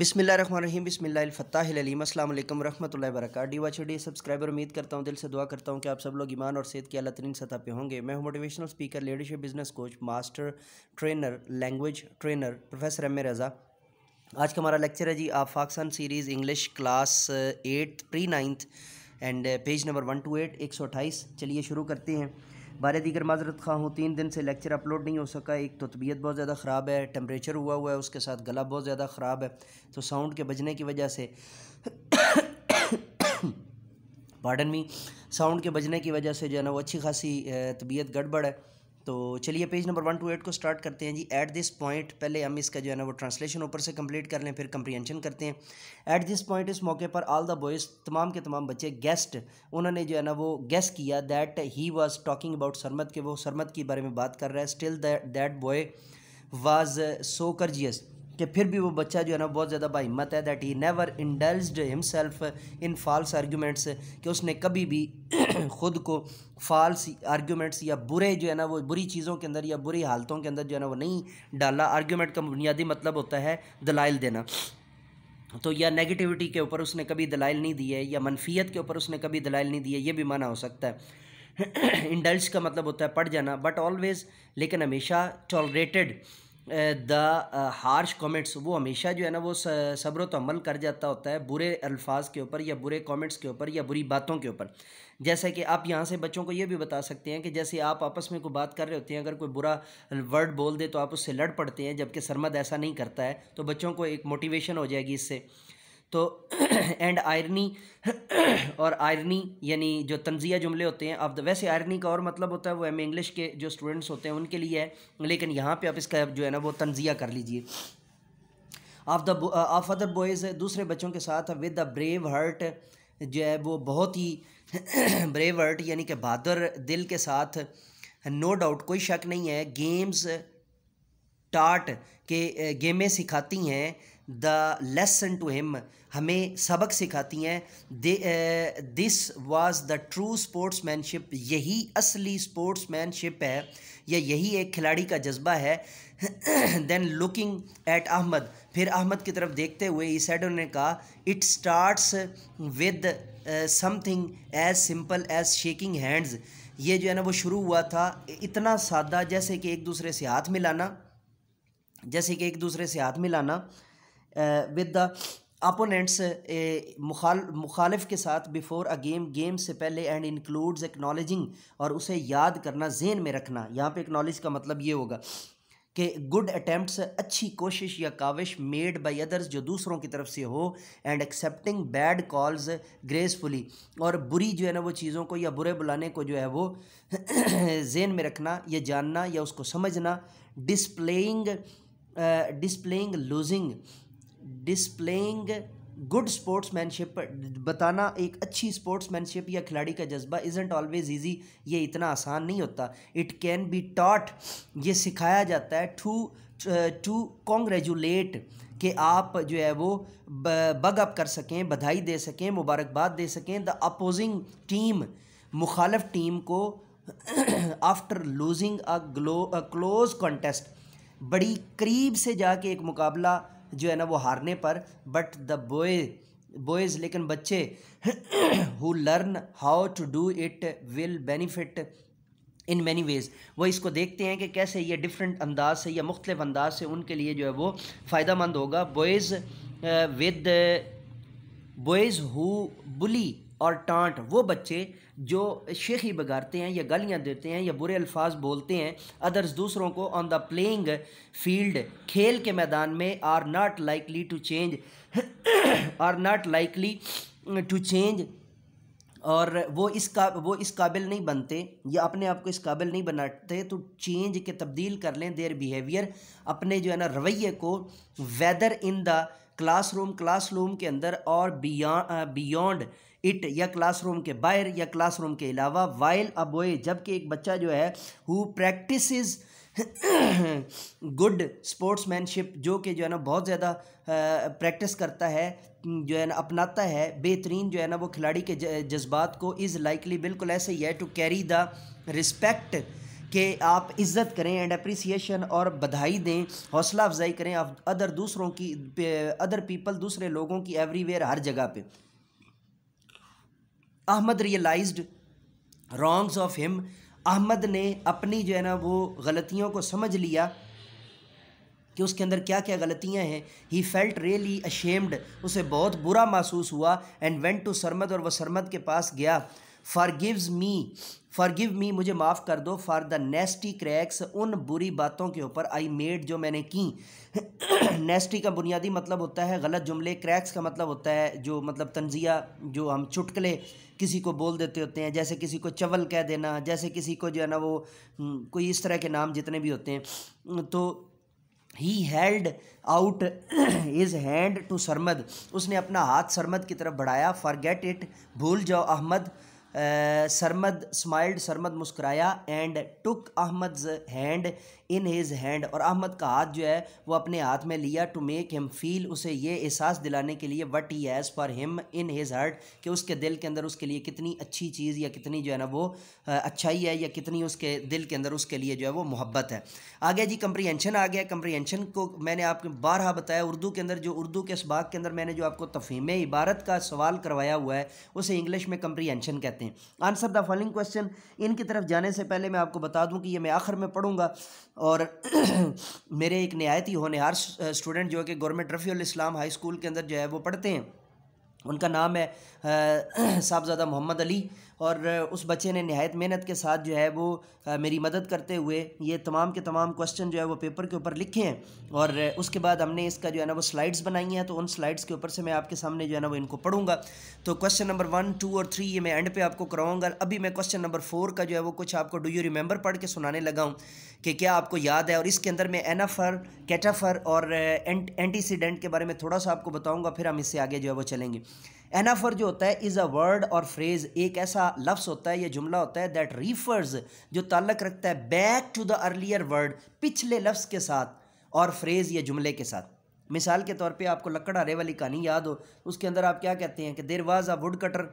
बिसमिल्ल रही बिसमिल्लाफ़त्तालीम अल्लाम वरहमल वरक डी वाच डी सब्सक्राइबर उम्मीद करता हूँ दिल से दुआ करता हूँ कि आप सब लोग ईमान और सेहत की अला तरीन सतह पे होंगे मैं हूँ motivational speaker leadership business coach master trainer language trainer professor M A Raza आज का हमारा लेक्चर है जी आप फाकसान series English class eight pre ninth and page number one two eight एक सौ अट्ठाईस चलिए शुरू करते हैं बार दीगर माजरत खां हूँ तीन दिन से लेक्चर अपलोड नहीं हो सका एक तो तबीयत बहुत ज़्यादा ख़राब है टेम्परेचर हुआ हुआ है उसके साथ गला बहुत ज़्यादा ख़राब है तो साउंड के बजने की वजह से पार्डन मी साउंड के बजने की वजह से जो है ना वो अच्छी खासी तबीयत गड़बड़ है तो चलिए page number one two eight को स्टार्ट करते हैं जी एट दिस पॉइंट पहले हम इसका जो है ना वो ट्रांसलेशन ऊपर से कंप्लीट कर लें फिर कंप्रीहेंशन करते हैं एट दिस पॉइंट इस मौके पर आल द बॉयज़ तमाम के तमाम बच्चे गेस्ट उन्होंने जो है ना वो गेस्ट किया that he was talking about Sarmad के वो सरमत के बारे में बात कर रहा है still that boy was so courageous कि फिर भी वो बच्चा जो है ना बहुत ज़्यादा बाहिम्मत है that he never indulge himself in false arguments कि उसने कभी भी ख़ुद को फॉल्स आर्ग्यूमेंट्स या बुरे जो है ना वो बुरी चीज़ों के अंदर या बुरी हालतों के अंदर जो है ना वो नहीं डाला आर्ग्यूमेंट का बुनियादी मतलब होता है दलाइल देना तो या नेगेटिविटी के ऊपर उसने कभी दलाइल नहीं दी है या मनफियत के ऊपर उसने कभी दलाइल नहीं दी है ये भी माना हो सकता है इंडल्ज का मतलब होता है पढ़ जाना बट ऑलवेज़ लेकिन हमेशा टॉलरेटेड द हार्श कमेंट्स वो हमेशा जो है ना वो सब्र तो अमल कर जाता होता है बुरे अल्फाज के ऊपर या बुरे कमेंट्स के ऊपर या बुरी बातों के ऊपर जैसा कि आप यहाँ से बच्चों को ये भी बता सकते हैं कि जैसे आप आपस में कोई बात कर रहे होते हैं अगर कोई बुरा वर्ड बोल दे तो आप उससे लड़ पड़ते हैं जबकि सरमद ऐसा नहीं करता है तो बच्चों को एक मोटिवेशन हो जाएगी इससे तो एंड आयरनी और आयरनी यानी जो तंजिया जुमले होते हैं अब वैसे आयरनी का और मतलब होता है वो एम इंग्लिश के जो स्टूडेंट्स होते हैं उनके लिए है लेकिन यहाँ पे आप इसका जो है ना वो तंजिया कर लीजिए of the of other boys दूसरे बच्चों के साथ विद द ब्रेव हर्ट जो है वो बहुत ही ब्रेव हर्ट यानी कि बहादुर दिल के साथ नो डाउट कोई शक नहीं है गेम्स टाट के गेमें सिखाती हैं द लेसन टू हिम हमें सबक सिखाती हैं this was the true sportsmanship यही असली स्पोर्ट्समैनशिप है या यही एक खिलाड़ी का जज्बा है देन लुकिंग एट अहमद फिर अहमद की तरफ देखते हुए ईसैडो ने कहा it starts with something as simple as shaking hands ये जो है ना वो शुरू हुआ था इतना सादा जैसे कि एक दूसरे से हाथ मिलाना जैसे कि एक दूसरे से हाथ मिलाना विद द अपोनेंट्स मुखाल मुखालिफ के साथ बिफोर अ गेम गेम से पहले एंड इंक्लूड्स एक्नॉलेजिंग और उसे याद करना जेन में रखना यहाँ पे एक्नॉलेज का मतलब ये होगा कि गुड अटैम्प्ट अच्छी कोशिश या काविश मेड बाई अदर्स जो दूसरों की तरफ से हो and accepting bad calls gracefully और बुरी जो है ना वो चीज़ों को या बुरे बुलाने को जो है वो जेन में रखना या जानना या उसको समझना displaying displaying losing displaying good sportsmanship बताना एक अच्छी स्पोर्ट्समैनशिप या खिलाड़ी का जज्बा इजेंट ऑलवेज ईजी ये इतना आसान नहीं होता इट कैन बी टॉट ये सिखाया जाता है टू टू कॉन्ग्रेजुलेट कि आप जो है वो बग अप कर सकें बधाई दे सकें मुबारकबाद दे सकें द अपोजिंग टीम मुखालफ टीम को after losing a glow close contest बड़ी करीब से जाके एक मुकाबला जो है ना वो हारने पर बट द बॉय बॉयज़ लेकिन बच्चे who learn how to do it will benefit in many ways वो इसको देखते हैं कि कैसे ये डिफरेंट अंदाज से या मुख्तफ अंदाज से उनके लिए जो है वो फ़ायदा मंद होगा boys with boys who bully और टांट वो बच्चे जो शेखी बगाड़ते हैं या गालियाँ देते हैं या बुरे अल्फाज बोलते हैं अदर्स दूसरों को ऑन द प्लेइंग फील्ड खेल के मैदान में are not likely to change are not likely to change और वो इस का वो इस काबिल नहीं बनते या अपने आप को इस काबिल नहीं बनाते तो चेंज के तब्दील कर लें देयर बिहेवियर अपने जो है ना रवैये को whether in the classroom classroom के अंदर और बियॉन्ड इट या क्लासरूम के बाहर या क्लासरूम के अलावा वाइल अ बॉय जबकि एक बच्चा जो है हु प्रैक्टिस गुड स्पोर्ट्समैनशिप जो कि जो है ना बहुत ज़्यादा प्रैक्टिस करता है जो है ना अपनाता है बेहतरीन जो है ना वो खिलाड़ी के जज्बात को इज़ लाइकली बिल्कुल ऐसे ही है टू कैरी द रिस्पेक्ट के आप इज़्ज़त करें एंड अप्रिसिएशन और बधाई दें हौसला अफजाई करें आप अदर दूसरों की अदर पीपल दूसरे लोगों की एवरीवेयर हर जगह पे Ahmad realized wrongs of him Ahmad ने अपनी जो है ना वो गलतियों को समझ लिया कि उसके अंदर क्या क्या गलतियां हैं ही फेल्ट रियली अशेम्ड उसे बहुत बुरा महसूस हुआ एंड वेंट टू सरमद और वह सरमद के पास गया forgives me forgive me मुझे माफ़ कर दो फॉर द नेस्टी क्रैक्स उन बुरी बातों के ऊपर आई मेड जो मैंने की नेस्टी का बुनियादी मतलब होता है गलत जुमले क्रैक्स का मतलब होता है जो मतलब तंजिया जो हम चुटकले किसी को बोल देते होते हैं जैसे किसी को चवल कह देना जैसे किसी को जो है ना वो हम्म, कोई इस तरह के नाम जितने भी होते हैं तो he held out his hand to Sarmad उसने अपना हाथ सरमद की तरफ बढ़ाया गेट इट भूल जाओ अहमद सरमद स्माइल्ड सरमद मुस्कुराया and took Ahmad hand in his hand और अहमद का हाथ जो है वो अपने हाथ में लिया टू मेक हिम फील उसे ये एहसास दिलाने के लिए what he has for him in his heart कि उसके दिल के अंदर उसके लिए कितनी अच्छी चीज़ या कितनी जो है ना वो अच्छाई है या कितनी उसके दिल के अंदर उसके लिए जो है वो मोहब्बत है आगे जी कंप्रीहेंशन आ गया कंप्रीहेंशन को मैंने आपको बारहा बताया उर्दू के अंदर जो उर्दू के बाग के अंदर मैंने जो आपको तफीमे इबारत का सवाल करवाया हुआ है उसे इंग्लिश में कंप्रीहेंशन कहते हैं आंसर द फॉलोइंग क्वेश्चन इनकी तरफ जाने से पहले मैं आपको बता दूँ कि ये मैं आखिर में पढ़ूंगा और मेरे एक नहायती ही होनहार स्टूडेंट जो है कि government Rafi Islam high school के अंदर जो है वो पढ़ते हैं उनका नाम है साहबजादा मोहम्मद अली और उस बच्चे ने नहायत मेहनत के साथ जो है वो मेरी मदद करते हुए ये तमाम के तमाम क्वेश्चन जो है वो पेपर के ऊपर लिखे हैं और उसके बाद हमने इसका जो है ना वो स्लाइड्स बनाई हैं तो उन स्लाइड्स के ऊपर से मैं आपके सामने जो है ना वो इनको पढ़ूंगा तो क्वेश्चन नंबर वन टू और थ्री ये मैं एंड पे आपको कराऊंगा अभी मैं क्वेश्चन नंबर फोर का जो है वो कुछ आपको डू यू रिमेंबर पढ़ के सुनाने लगा हूँ कि क्या आपको याद है और इसके अंदर मैं एनाफर कैटाफर और एंटीसीडेंट के बारे में थोड़ा सा आपको बताऊँगा फिर हम इससे आगे जो है वो चलेंगे एनाफर जो होता है is a word or phrase एक ऐसा लफ्स होता है या जुमला होता है दैट रीफर्स जो ताल्लक रखता है back to the earlier word पिछले लफ्स के साथ और फ्रेज़ या जुमले के साथ मिसाल के तौर पे आपको लकड़हारे वाली कहानी याद हो उसके अंदर आप क्या कहते हैं कि there was a woodcutter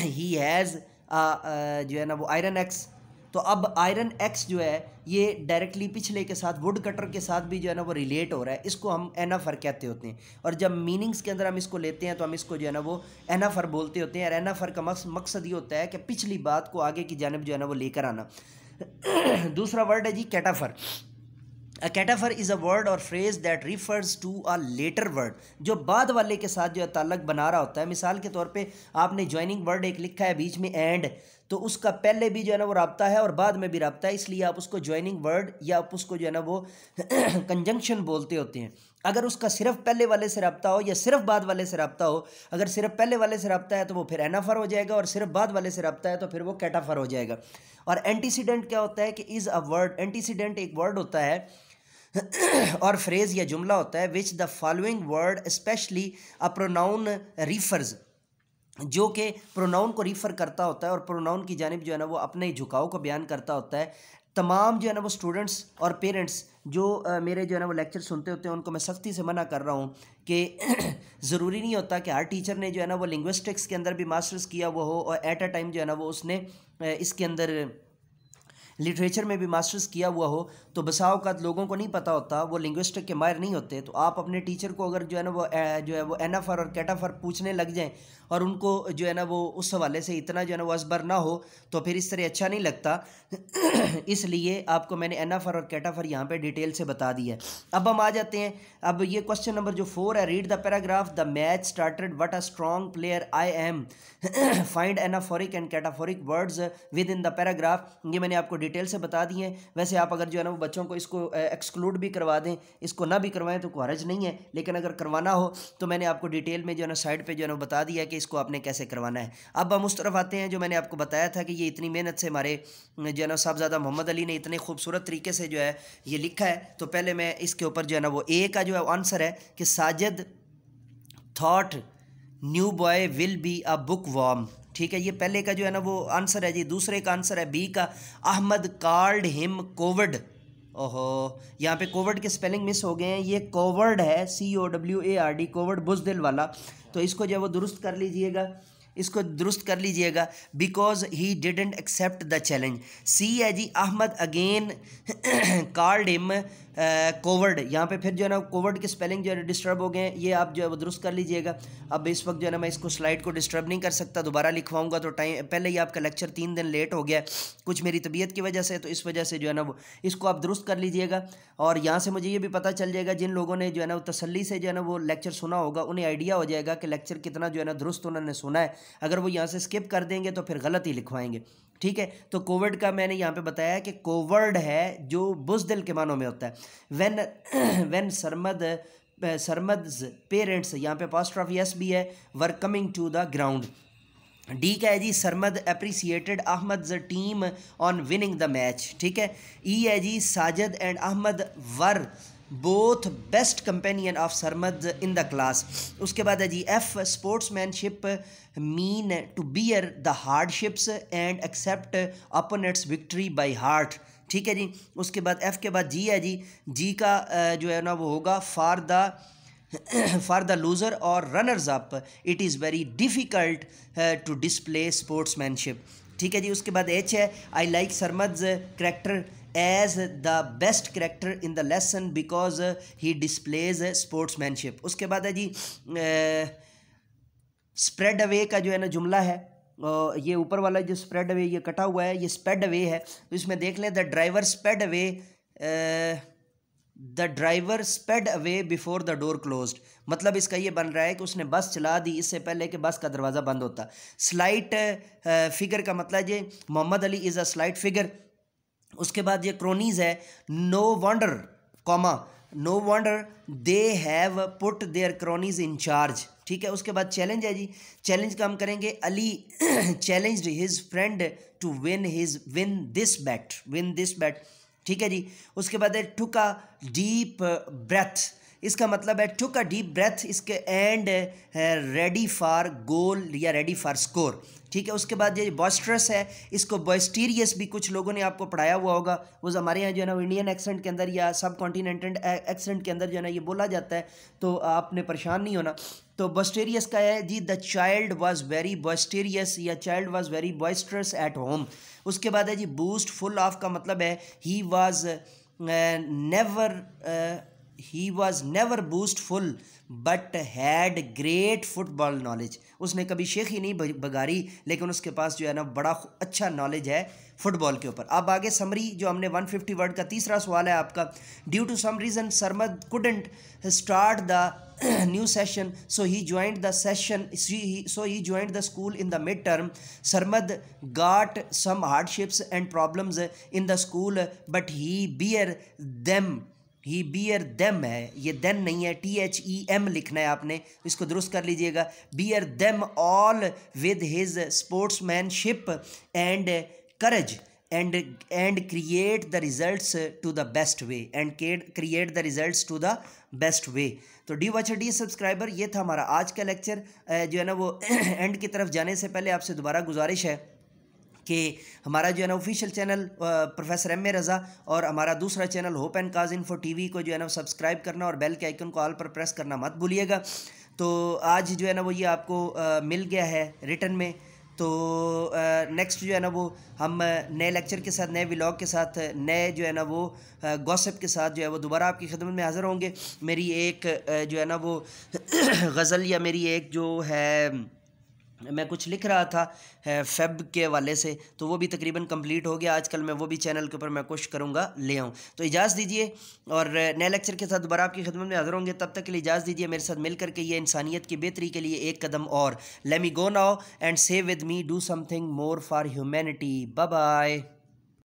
he has जो है ना वो आयरन एक्स तो अब आयरन एक्स जो है ये डायरेक्टली पिछले के साथ वुड कटर के साथ भी जो है ना वो रिलेट हो रहा है इसको हम एनाफर कहते होते हैं और जब मीनिंग्स के अंदर हम इसको लेते हैं तो हम इसको जो है ना वो एनाफर बोलते होते हैं और एनाफर का मकसद ये होता है कि पिछली बात को आगे की जानब जो है ना वो लेकर आना दूसरा वर्ड है जी cataphor a cataphor is a word और phrase that refers to a later word जो बाद वाले के साथ जो है ताल्लक बना रहा होता है मिसाल के तौर पे आपने ज्वाइनिंग वर्ड एक लिखा है बीच में एंड तो उसका पहले भी जो है ना वो रबता है और बाद में भी रबता है इसलिए आप उसको ज्वाइनिंग वर्ड या आप उसको जो है ना वो कंजंक्शन बोलते होते हैं अगर उसका सिर्फ पहले वाले से रबता हो या सिर्फ बाद वाले से रबता हो अगर सिर्फ पहले वाले से रबता है तो वो फिर एनाफर हो जाएगा और सिर्फ बाद वाले से रबता है तो फिर वो कैटाफर हो जाएगा और एंटीसीडेंट क्या होता है कि इज़ अ वर्ड एंटीसीडेंट एक वर्ड होता है और फ्रेज़ या जुमला होता है which the following word specially a pronoun refers जो कि प्रोनाउन को रिफ़र करता होता है और प्रोनाउन की जानब जो है ना वो अपने ही झुकाव को बयान करता होता है तमाम जो है ना वो स्टूडेंट्स और पेरेंट्स जो आ, मेरे जो है ना वो लेक्चर सुनते होते हैं उनको मैं सख्ती से मना कर रहा हूँ कि ज़रूरी नहीं होता कि हर टीचर ने जो है ना वो लिंग्विस्टिक्स के अंदर भी मास्टर्स किया हुआ हो और एट अ टाइम जो है ना वो उसने इसके अंदर लिटरेचर में भी मास्टर्स किया हुआ हो तो बसा अवकात लोगों को नहीं पता होता वो लिंग्विस्टिक के मायर नहीं होते तो आप अपने टीचर को अगर जो है ना वो जो है वो एनाफर और कैटाफर पूछने लग जाएँ और उनको जो है ना वो उस हवाले से इतना जो है ना वो असबर ना हो तो फिर इस तरह अच्छा नहीं लगता इसलिए आपको मैंने एनाफर और कैटाफर यहाँ पर डिटेल से बता दिया अब हम आ जाते हैं अब ये क्वेश्चन नंबर जो फोर है read the paragraph the match started what a strong player I am find anaphoric and cataphoric words within the paragraph ये मैंने आपको डिटेल से बता दिए हैं वैसे आप अगर जो है ना वो बच्चों को इसको एक्सक्लूड भी करवा दें इसको ना भी करवाएं तो कोई हरज नहीं है लेकिन अगर करवाना हो तो मैंने आपको डिटेल में जो है ना साइड पर जो है ना बता दिया कि इसको आपने कैसे करवाना है अब हम उस तरफ आते हैं जो मैंने आपको बताया था कि ये इतनी मेहनत से हमारे जो है ना साहबजादा मोहम्मद अली ने इतने खूबसूरत तरीके से जो है ये लिखा है तो पहले मैं इसके ऊपर जो है ना वो ए का जो है आंसर है कि Sajid thought new boy will be a bookworm ठीक है ये पहले का जो है ना वो आंसर है जी दूसरे का आंसर है बी का अहमद कार्ड हिम कोविड ओहो यहाँ पे कोविड के स्पेलिंग मिस हो गए हैं ये कोवर्ड है C O W A R D coward बुजदिल वाला तो इसको जो है वो दुरुस्त कर लीजिएगा इसको दुरुस्त कर लीजिएगा because he didn't accept the challenge C है जी Ahmed again called him coward यहाँ पे फिर जो है ना कोवर्ड की स्पेलिंग जो है डिस्टर्ब हो गए ये आप जो है वो दुरुस्त कर लीजिएगा अब इस वक्त जो है ना मैं इसको स्लाइड को डिस्टर्ब नहीं कर सकता दोबारा लिखवाऊंगा तो टाइम पहले ही आपका लेक्चर तीन दिन लेट हो गया कुछ मेरी तबीयत की वजह से तो इस वजह से जो है ना वो इसको आप दुरुस्त कर लीजिएगा और यहाँ से मुझे ये भी पता चल जाएगा जिन लोगों ने जो है ना वो तसली से जो है ना वो लेक्चर सुना होगा उन्हें आइडिया हो जाएगा कि लेक्चर कितना जो है ना दुरुस्त उन्होंने सुना है अगर वो यहाँ से स्किप कर देंगे तो फिर गलत ही लिखवाएंगे ठीक है तो कोवर्ड का मैंने यहाँ पे बताया कि कोवर्ड है जो बुजदिल के मानों में होता है when when Sarmad Sarmad's parents यहाँ पे पास्ट ऑफ यस भी है were coming to the ground D का है जी Sarmad appreciated Ahmed team on winning the match ठीक है ई e है जी Sajid and Ahmed were both best companion of Sarmad in the class उसके बाद है जी F sportsmanship mean to bear the hardships and accept opponent's victory by heart ठीक है जी उसके बाद एफ के बाद जी है जी जी का जो है ना वो होगा for the for the loser और runners up it is very difficult to display sportsmanship ठीक है जी उसके बाद एच है I like Sarmad's character as the best character in the lesson because he displays sportsmanship उसके बाद है जी स्प्रेड अवे का जो है ना जुमला है ये ऊपर वाला जो स्प्रेड अवे ये कटा हुआ है ये स्प्रेड अवे है तो इसमें देख लें the driver spread away the driver spread away before the door close मतलब इसका ये बन रहा है कि उसने बस चला दी इससे पहले कि बस का दरवाज़ा बंद होता स्लाइट फिगर का मतलब ये Mohammad Ali is a slight figure उसके बाद ये क्रोनीज है no wonder comma no wonder they have put their cronies in charge ठीक है उसके बाद चैलेंज है जी चैलेंज का हम करेंगे Ali challenge his friend to win his win this bet win this bet ठीक है जी उसके बाद है टुका डीप ब्रेथ इसका मतलब है टुक अ डीप ब्रेथ इसके एंड रेडी फॉर गोल या रेडी फॉर स्कोर ठीक है उसके बाद ये बॉस्ट्रस है इसको बॉस्टीरियस भी कुछ लोगों ने आपको पढ़ाया हुआ होगा वो हमारे यहाँ जो है ना इंडियन एक्सेंट के अंदर या सब कॉन्टीनेंटल एक्सेंट के अंदर जो है ना ये बोला जाता है तो आपने परेशान नहीं होना तो बॉस्टेरियस का है जी the child was very boisterous या child was very boisterous at home उसके बाद है जी बूस्ट फुल ऑफ का मतलब है he was never he was never boastful but had great football knowledge उसने कभी शेख ही नहीं बगारी लेकिन उसके पास जो है ना बड़ा अच्छा नॉलेज है फुटबॉल के ऊपर अब आगे समरी जो हमने 150 फिफ्टी वर्ड का तीसरा सवाल है आपका due to some reason Sarmad couldn't start the new session so he joined the session so he joined the school in the mid term Sarmad got some hardships and problems in the school but he bear them he bear them है ये then नहीं है T H E M लिखना है आपने इसको दुरुस्त कर लीजिएगा bear them all with his sportsmanship and courage and and create the results to the best way and create the results to the best way तो डी वॉचर डी सब्सक्राइबर ये था हमारा आज का लेक्चर जो है ना वो एंड की तरफ जाने से पहले आपसे दोबारा गुजारिश है कि हमारा जो है ना official channel professor M A Raza और हमारा दूसरा channel hope and cause in T V को जो है ना सब्सक्राइब करना और बेल के आइकन को ऑल पर प्रेस करना मत भूलिएगा तो आज जो है ना वो ये आपको आ, मिल गया है रिटर्न में तो नेक्स्ट जो है ना वो हम नए लेक्चर के साथ नए व्लॉग के साथ नए जो है ना वो गॉसिप के साथ जो है वो दोबारा आपकी खिदमत में हाज़िर होंगे मेरी एक जो है ना वो गज़ल या मेरी एक जो है मैं कुछ लिख रहा था फेब के वाले से तो वो भी तकरीबन कंप्लीट हो गया आजकल मैं वो भी चैनल के ऊपर मैं कोशिश करूँगा ले आऊँ तो इजाज़ दीजिए और नए लेक्चर के साथ दोबारा आपकी खिदमत में हाजिर होंगे तब तक के लिए इजाज़ दीजिए मेरे साथ मिल के ये इंसानियत की बेहतरी के लिए एक कदम और let me go now and save with me do something more for humanity bye